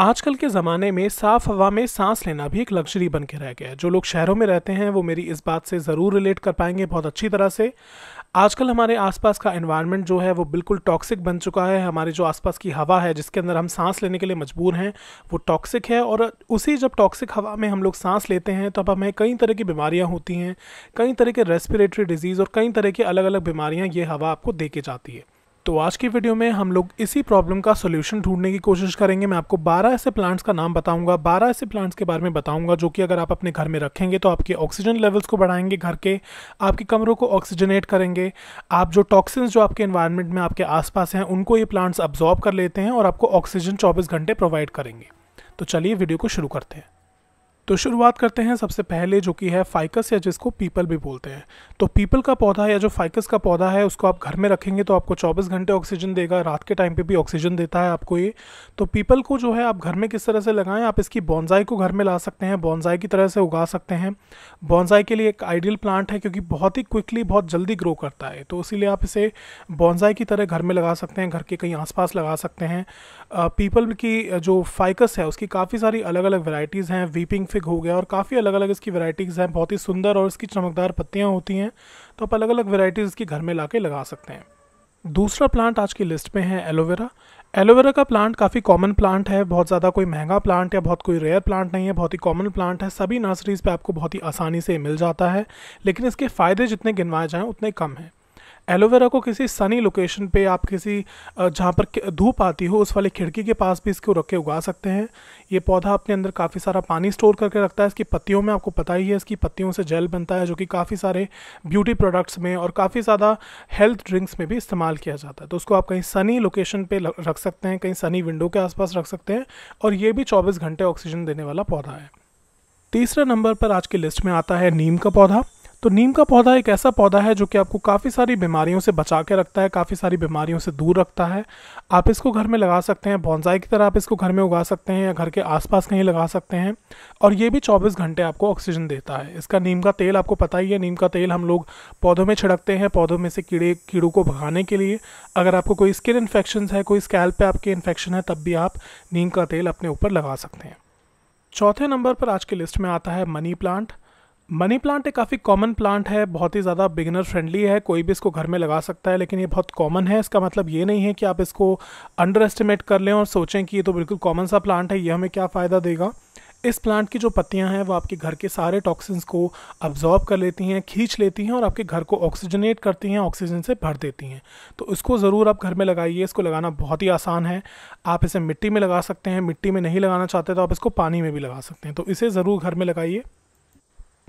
आजकल के ज़माने में साफ हवा में सांस लेना भी एक लग्जरी बन के रह गया है जो लोग शहरों में रहते हैं वो मेरी इस बात से ज़रूर रिलेट कर पाएंगे बहुत अच्छी तरह से आजकल हमारे आसपास का एनवायरनमेंट जो है वो बिल्कुल टॉक्सिक बन चुका है हमारे जो आसपास की हवा है जिसके अंदर हम सांस लेने के लिए मजबूर हैं वो टॉक्सिक है और उसी जब टॉक्सिक हवा में हम लोग सांस लेते हैं तब हमें कई तरह की बीमारियाँ होती हैं कई तरह के रेस्पिरेटरी डिजीज़ और कई तरह की अलग अलग बीमारियाँ ये हवा आपको दे के जाती है तो आज की वीडियो में हम लोग इसी प्रॉब्लम का सोल्यूशन ढूंढने की कोशिश करेंगे मैं आपको 12 ऐसे प्लांट्स का नाम बताऊंगा 12 ऐसे प्लांट्स के बारे में बताऊंगा जो कि अगर आप अपने घर में रखेंगे तो आपके ऑक्सीजन लेवल्स को बढ़ाएंगे घर के आपके कमरों को ऑक्सीजनेट करेंगे आप जो टॉक्सिन्स जो आपके इन्वायरमेंट में आपके आस हैं उनको ये प्लांट्स अब्जॉर्ब कर लेते हैं और आपको ऑक्सीजन चौबीस घंटे प्रोवाइड करेंगे तो चलिए वीडियो को शुरू करते हैं तो शुरुआत करते हैं सबसे पहले जो कि है फाइकस या जिसको पीपल भी बोलते हैं तो पीपल का पौधा या जो फाइकस का पौधा है उसको आप घर में रखेंगे तो आपको 24 घंटे ऑक्सीजन देगा रात के टाइम पे भी ऑक्सीजन देता है आपको ये तो पीपल को जो है आप घर में किस तरह से लगाएं आप इसकी बॉन्जाई को घर में ला सकते हैं बॉन्जाई की तरह से उगा सकते हैं बॉन्जाई के लिए एक आइडियल प्लांट है क्योंकि बहुत ही क्विकली बहुत जल्दी ग्रो करता है तो इसीलिए आप इसे बॉन्जाई की तरह घर में लगा सकते हैं घर के कहीं आसपास लगा सकते हैं पीपल की जो फाइकस है उसकी काफ़ी सारी अलग अलग वेराइटीज़ हैं वीपिंग फिक स्पेसिफिक हो गया और काफ़ी अलग अलग इसकी वैरायटीज़ हैं बहुत ही सुंदर और इसकी चमकदार पत्तियाँ होती हैं तो आप अलग अलग वेराइटीज़ इसकी घर में ला लगा सकते हैं दूसरा प्लांट आज की लिस्ट में है एलोवेरा एलोवेरा का प्लांट काफ़ी कॉमन प्लांट है बहुत ज़्यादा कोई महंगा प्लांट या बहुत कोई रेयर प्लांट नहीं है बहुत ही कॉमन प्लांट है सभी नर्सरीज़ पे आपको बहुत ही आसानी से मिल जाता है लेकिन इसके फ़ायदे जितने गिनवाए जाएँ उतने कम हैं एलोवेरा को किसी सनी लोकेशन पे आप किसी जहाँ पर धूप आती हो उस वाली खिड़की के पास भी इसको रख के उगा सकते हैं ये पौधा अपने अंदर काफ़ी सारा पानी स्टोर करके रखता है इसकी पत्तियों में आपको पता ही है इसकी पत्तियों से जेल बनता है जो कि काफ़ी सारे ब्यूटी प्रोडक्ट्स में और काफ़ी ज़्यादा हेल्थ ड्रिंक्स में भी इस्तेमाल किया जाता है तो उसको आप कहीं सनी लोकेशन पर रख सकते हैं कहीं सनी विंडो के आसपास रख सकते हैं और ये भी चौबीस घंटे ऑक्सीजन देने वाला पौधा है तीसरे नंबर पर आज की लिस्ट में आता है नीम का पौधा तो नीम का पौधा एक ऐसा पौधा है जो कि आपको काफ़ी सारी बीमारियों से बचा के रखता है काफ़ी सारी बीमारियों से दूर रखता है आप इसको घर में लगा सकते हैं बॉन्जाई की तरह आप इसको घर में उगा सकते हैं या घर के आसपास कहीं लगा सकते हैं और ये भी 24 घंटे आपको ऑक्सीजन देता है इसका नीम का तेल आपको पता ही है नीम का तेल हम लोग पौधों में छिड़कते हैं पौधों में से कीड़े कीड़ों को भगाने के लिए अगर आपको कोई स्किन इन्फेक्शन है कोई स्कैल पर आपके इन्फेक्शन है तब भी आप नीम का तेल अपने ऊपर लगा सकते हैं चौथे नंबर पर आज की लिस्ट में आता है मनी प्लांट मनी प्लांट एक काफ़ी कॉमन प्लांट है बहुत ही ज़्यादा बिगनर फ्रेंडली है कोई भी इसको घर में लगा सकता है लेकिन ये बहुत कॉमन है इसका मतलब ये नहीं है कि आप इसको अंडर एस्टिमेट कर लें और सोचें कि ये तो बिल्कुल कॉमन सा प्लांट है ये हमें क्या फ़ायदा देगा इस प्लांट की जो पत्तियां हैं वो आपके घर के सारे टॉक्सिन्स को अब्जॉर्ब कर लेती हैं खींच लेती हैं और आपके घर को ऑक्सीजनेट करती हैं ऑक्सीजन से भर देती हैं तो इसको ज़रूर आप घर में लगाइए इसको लगाना बहुत ही आसान है आप इसे मिट्टी में लगा सकते हैं मिट्टी में नहीं लगाना चाहते तो आप इसको पानी में भी लगा सकते हैं तो इसे ज़रूर घर में लगाइए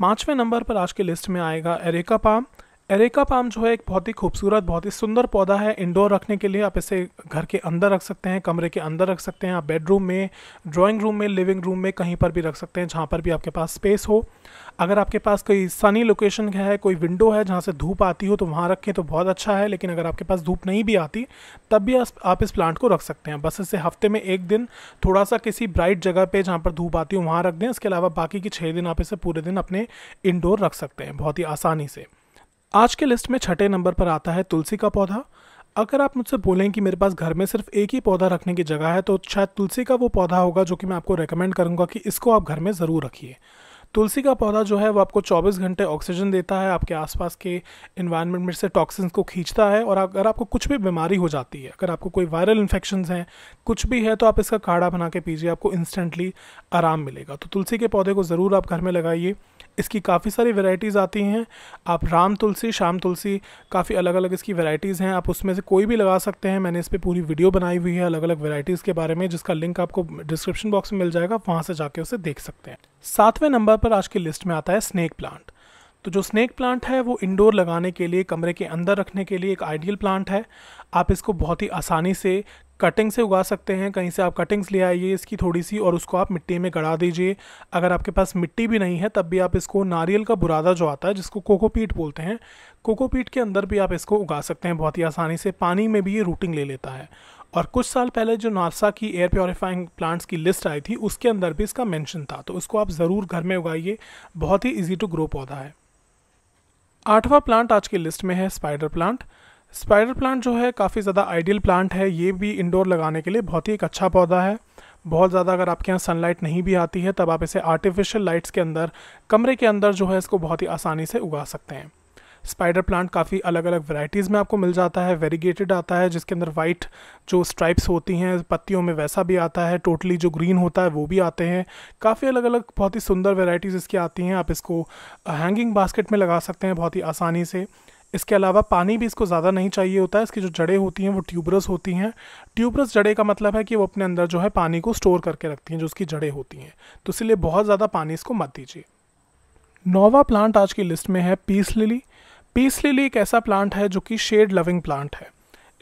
पांचवें नंबर पर आज के लिस्ट में आएगा एरेका पाम एरेका पाम जो है एक बहुत ही खूबसूरत बहुत ही सुंदर पौधा है इंडोर रखने के लिए आप इसे घर के अंदर रख सकते हैं कमरे के अंदर रख सकते हैं आप बेडरूम में ड्राइंग रूम में लिविंग रूम में कहीं पर भी रख सकते हैं जहाँ पर भी आपके पास स्पेस हो अगर आपके पास कोई सनी लोकेशन है कोई विंडो है जहाँ से धूप आती हो तो वहाँ रखें तो बहुत अच्छा है लेकिन अगर आपके पास धूप नहीं भी आती तब भी आप इस प्लांट को रख सकते हैं बस इसे हफ्ते में एक दिन थोड़ा सा किसी ब्राइट जगह पर जहाँ पर धूप आती हो वहाँ रख दें इसके अलावा बाकी के छः दिन आप इसे पूरे दिन अपने इंडोर रख सकते हैं बहुत ही आसानी से आज के लिस्ट में छठे नंबर पर आता है तुलसी का पौधा अगर आप मुझसे बोलें कि मेरे पास घर में सिर्फ एक ही पौधा रखने की जगह है तो शायद तुलसी का वो पौधा होगा जो कि मैं आपको रेकमेंड करूंगा कि इसको आप घर में ज़रूर रखिए तुलसी का पौधा जो है वो आपको 24 घंटे ऑक्सीजन देता है आपके आसपास के इन्वायरमेंट में से टॉक्सिन्स को खींचता है और अगर आपको कुछ भी बीमारी हो जाती है अगर आपको कोई वायरल इन्फेक्शन हैं कुछ भी है तो आप इसका काढ़ा बना के पीजिए आपको इंस्टेंटली आराम मिलेगा तो तुलसी के पौधे को ज़रूर आप घर में लगाइए इसकी काफ़ी सारी वेराइटीज़ आती हैं आप राम तुलसी शाम तुलसी काफ़ी अलग अलग इसकी वेराइटीज़ हैं आप उसमें से कोई भी लगा सकते हैं मैंने इस पर पूरी वीडियो बनाई हुई है अलग अलग वेराइटीज़ के बारे में जिसका लिंक आपको डिस्क्रिप्शन बॉक्स में मिल जाएगा वहाँ से जाके उसे देख सकते हैं सातवें नंबर पर आज की लिस्ट में आता है स्नैक प्लांट तो जो स्नैक प्लांट है वो इंडोर लगाने के लिए कमरे के अंदर रखने के लिए एक आइडियल प्लांट है आप इसको बहुत ही आसानी से कटिंग से उगा सकते हैं कहीं से आप कटिंग्स ले आइए इसकी थोड़ी सी और उसको आप मिट्टी में गड़ा दीजिए अगर आपके पास मिट्टी भी नहीं है तब भी आप इसको नारियल का बुरादा जो आता है जिसको कोकोपीट बोलते हैं कोकोपीट के अंदर भी आप इसको उगा सकते हैं बहुत ही आसानी से पानी में भी ये रूटिंग ले लेता है और कुछ साल पहले जो नासा की एयर प्योरीफाइंग प्लांट्स की लिस्ट आई थी उसके अंदर भी इसका मेंशन था तो उसको आप ज़रूर घर में उगाइए बहुत ही इजी टू ग्रो पौधा है आठवां प्लांट आज की लिस्ट में है स्पाइडर प्लांट स्पाइडर प्लांट जो है काफ़ी ज़्यादा आइडियल प्लांट है ये भी इंडोर लगाने के लिए बहुत ही एक अच्छा पौधा है बहुत ज़्यादा अगर आपके यहाँ सनलाइट नहीं भी आती है तब आप इसे आर्टिफिशियल लाइट्स के अंदर कमरे के अंदर जो है इसको बहुत ही आसानी से उगा सकते हैं स्पाइडर प्लांट काफ़ी अलग अलग वैरायटीज़ में आपको मिल जाता है वेरीगेटेड आता है जिसके अंदर वाइट जो स्ट्राइप्स होती हैं पत्तियों में वैसा भी आता है टोटली जो ग्रीन होता है वो भी आते हैं काफ़ी अलग अलग बहुत ही सुंदर वेराइटीज़ इसकी आती हैं आप इसको हैंगिंग बास्केट में लगा सकते हैं बहुत ही आसानी से इसके अलावा पानी भी इसको ज़्यादा नहीं चाहिए होता है इसकी जो जड़ें होती हैं वो ट्यूबरस होती हैं ट्यूबरस जड़े का मतलब है कि वो अपने अंदर जो है पानी को स्टोर करके रखती हैं जो उसकी जड़ें होती हैं तो इसलिए बहुत ज़्यादा पानी इसको मत दीजिए नोवा प्लांट आज की लिस्ट में है पीस लिली पीस लिली एक ऐसा प्लांट है जो कि शेड लविंग प्लांट है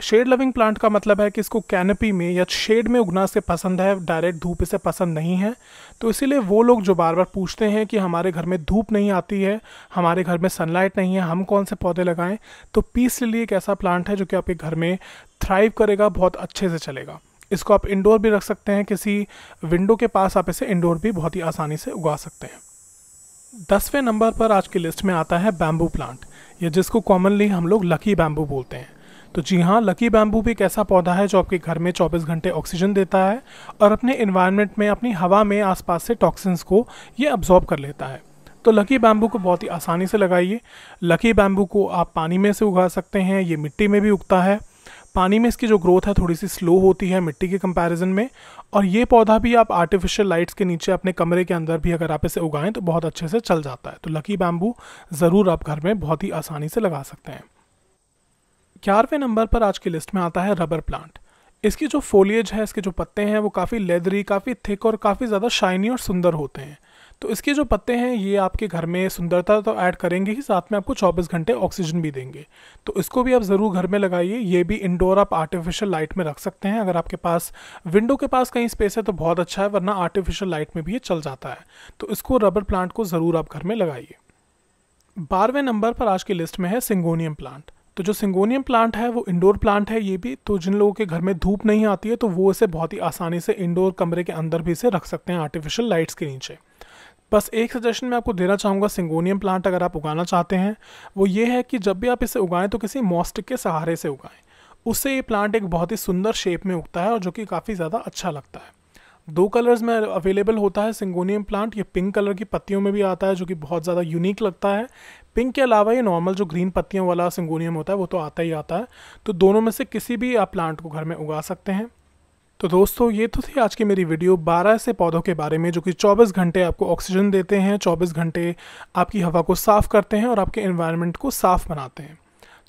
शेड लविंग प्लांट का मतलब है कि इसको कैनपी में या शेड में उगना से पसंद है डायरेक्ट धूप इसे पसंद नहीं है तो इसीलिए वो लोग जो बार बार पूछते हैं कि हमारे घर में धूप नहीं आती है हमारे घर में सनलाइट नहीं है हम कौन से पौधे लगाएं तो पीस लिली एक ऐसा प्लांट है जो कि आपके घर में थ्राइव करेगा बहुत अच्छे से चलेगा इसको आप इंडोर भी रख सकते हैं किसी विंडो के पास आप इसे इंडोर भी बहुत ही आसानी से उगा सकते हैं दसवें नंबर पर आज की लिस्ट में आता है बैम्बू प्लांट या जिसको कॉमनली हम लोग लकी बैम्बू बोलते हैं तो जी हाँ लकी बैम्बू भी एक ऐसा पौधा है जो आपके घर में 24 घंटे ऑक्सीजन देता है और अपने इन्वायरमेंट में अपनी हवा में आसपास से टॉक्सिन्स को ये अब्जॉर्ब कर लेता है तो लकी बैम्बू को बहुत ही आसानी से लगाइए लकी बैम्बू को आप पानी में से उगा सकते हैं ये मिट्टी में भी उगता है पानी में इसकी जो ग्रोथ है थोड़ी सी स्लो होती है मिट्टी के कंपैरिजन में और ये पौधा भी आप आर्टिफिशियल लाइट्स के नीचे अपने कमरे के अंदर भी अगर आप इसे उगाएं तो बहुत अच्छे से चल जाता है तो लकी बैम्बू ज़रूर आप घर में बहुत ही आसानी से लगा सकते हैं ग्यारहवें नंबर पर आज की लिस्ट में आता है रबर प्लांट इसकी जो फोलियज है इसके जो पत्ते हैं वो काफ़ी लेदरी काफ़ी थिक और काफ़ी ज़्यादा शाइनी और सुंदर होते हैं तो इसके जो पत्ते हैं ये आपके घर में सुंदरता तो ऐड करेंगे ही साथ में आपको चौबीस घंटे ऑक्सीजन भी देंगे तो इसको भी आप ज़रूर घर में लगाइए ये भी इंडोर आप आर्टिफिशियल लाइट में रख सकते हैं अगर आपके पास विंडो के पास कहीं स्पेस है तो बहुत अच्छा है वरना आर्टिफिशियल लाइट में भी ये चल जाता है तो इसको रबर प्लांट को ज़रूर आप घर में लगाइए बारहवें नंबर पर आज की लिस्ट में है सिंगोनियम प्लांट तो जो सिंगोनियम प्लांट है वो इंडोर प्लांट है ये भी तो जिन लोगों के घर में धूप नहीं आती है तो वो इसे बहुत ही आसानी से इंडोर कमरे के अंदर भी इसे रख सकते हैं आर्टिफिशियल लाइट्स के नीचे बस एक सजेशन मैं आपको देना चाहूँगा सिंगोनियम प्लांट अगर आप उगाना चाहते हैं वो ये है कि जब भी आप इसे उगाएं तो किसी मॉस्टिक के सहारे से उगाएं उससे ये प्लांट एक बहुत ही सुंदर शेप में उगता है और जो कि काफ़ी ज़्यादा अच्छा लगता है दो कलर्स में अवेलेबल होता है सिंगोनियम प्लांट ये पिंक कलर की पत्तियों में भी आता है जो कि बहुत ज़्यादा यूनिक लगता है पिंक के अलावा ये नॉर्मल जो ग्रीन पत्तियों वाला सिंगोनियम होता है वो तो आता ही आता है तो दोनों में से किसी भी आप प्लांट को घर में उगा सकते हैं तो दोस्तों ये तो थी आज की मेरी वीडियो 12 ऐसे पौधों के बारे में जो कि 24 घंटे आपको ऑक्सीजन देते हैं 24 घंटे आपकी हवा को साफ़ करते हैं और आपके इन्वायरमेंट को साफ़ बनाते हैं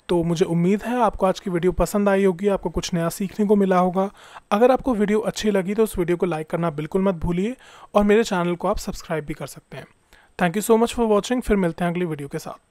तो मुझे उम्मीद है आपको आज की वीडियो पसंद आई होगी आपको कुछ नया सीखने को मिला होगा अगर आपको वीडियो अच्छी लगी तो उस वीडियो को लाइक करना बिल्कुल मत भूलिए और मेरे चैनल को आप सब्सक्राइब भी कर सकते हैं thank you so much for watching फिर मिलते हैं अगली वीडियो के साथ